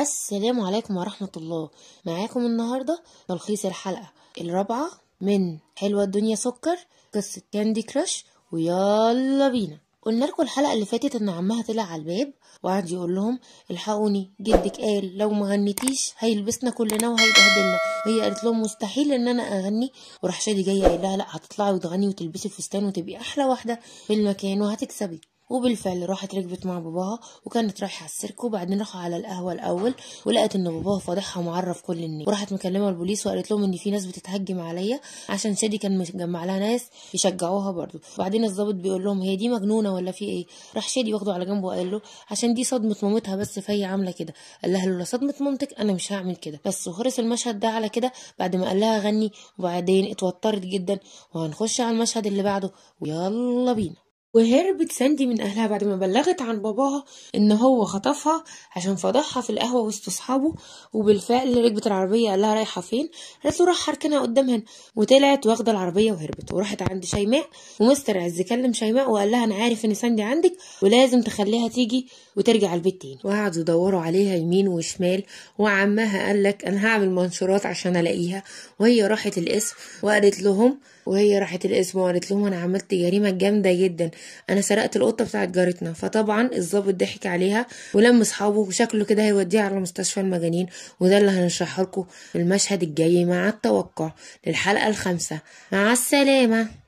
السلام عليكم ورحمة الله معاكم النهاردة تلخيص الحلقة الرابعة من حلوة الدنيا سكر قصة كاندي كراش ويلا بينا قلنا لكم الحلقة اللي فاتت ان عمها طلع على الباب وقعد يقول لهم الحقوني جدك قال لو ما غنيتيش هيلبسنا كلنا وهيبهدلنا هي قالت لهم مستحيل ان انا اغني وراح شادي جاي قال لها لا هتطلعي وتغني وتلبسي فستان وتبقي احلى واحده في المكان وهتكسبي وبالفعل راحت ركبت مع باباها وكانت رايحه على السيرك وبعدين راحوا على القهوه الاول ولقت ان باباها فاضحها ومعرف كل الناس وراحت مكلمه البوليس وقالت لهم ان في ناس بتتهجم عليا عشان شادي كان مجمع لها ناس يشجعوها برضو وبعدين الظابط بيقول لهم هي دي مجنونه ولا في ايه راح شادي واخده على جنبه وقال له عشان دي صدمه مامتها بس فهي عامله كده قال لها لولا صدمه مامتك انا مش هعمل كده بس وخلص المشهد ده على كده بعد ما قال لها غني وبعدين اتوترت جدا وهنخش على المشهد اللي بعده ويلا بينا وهربت ساندي من أهلها بعد ما بلغت عن باباها إن هو خطفها عشان فضحها في القهوة وسط أصحابه وبالفعل ركبت العربية قال لها رايحة فين قالت له راح أركنها قدامهن وطلعت واخدة العربية وهربت وراحت عند شيماء ومستر عز كلم شيماء وقال لها أنا عارف إن ساندي عندك ولازم تخليها تيجي وترجع البيت تاني وقعدوا يدوروا عليها يمين وشمال وعمها قال لك أنا هعمل منشورات عشان ألاقيها وهي راحت القسم وقالت لهم وهي راحت القسم وقالت لهم أنا عملت جريمة جامدة جدا انا سرقت القطه بتاعت جارتنا فطبعا الظابط ضحك عليها ولم اصحابه وشكله كده هيوديها على مستشفى المجانين وده اللي هنشرحه لكم في المشهد الجاي مع التوقع للحلقه الخامسه مع السلامه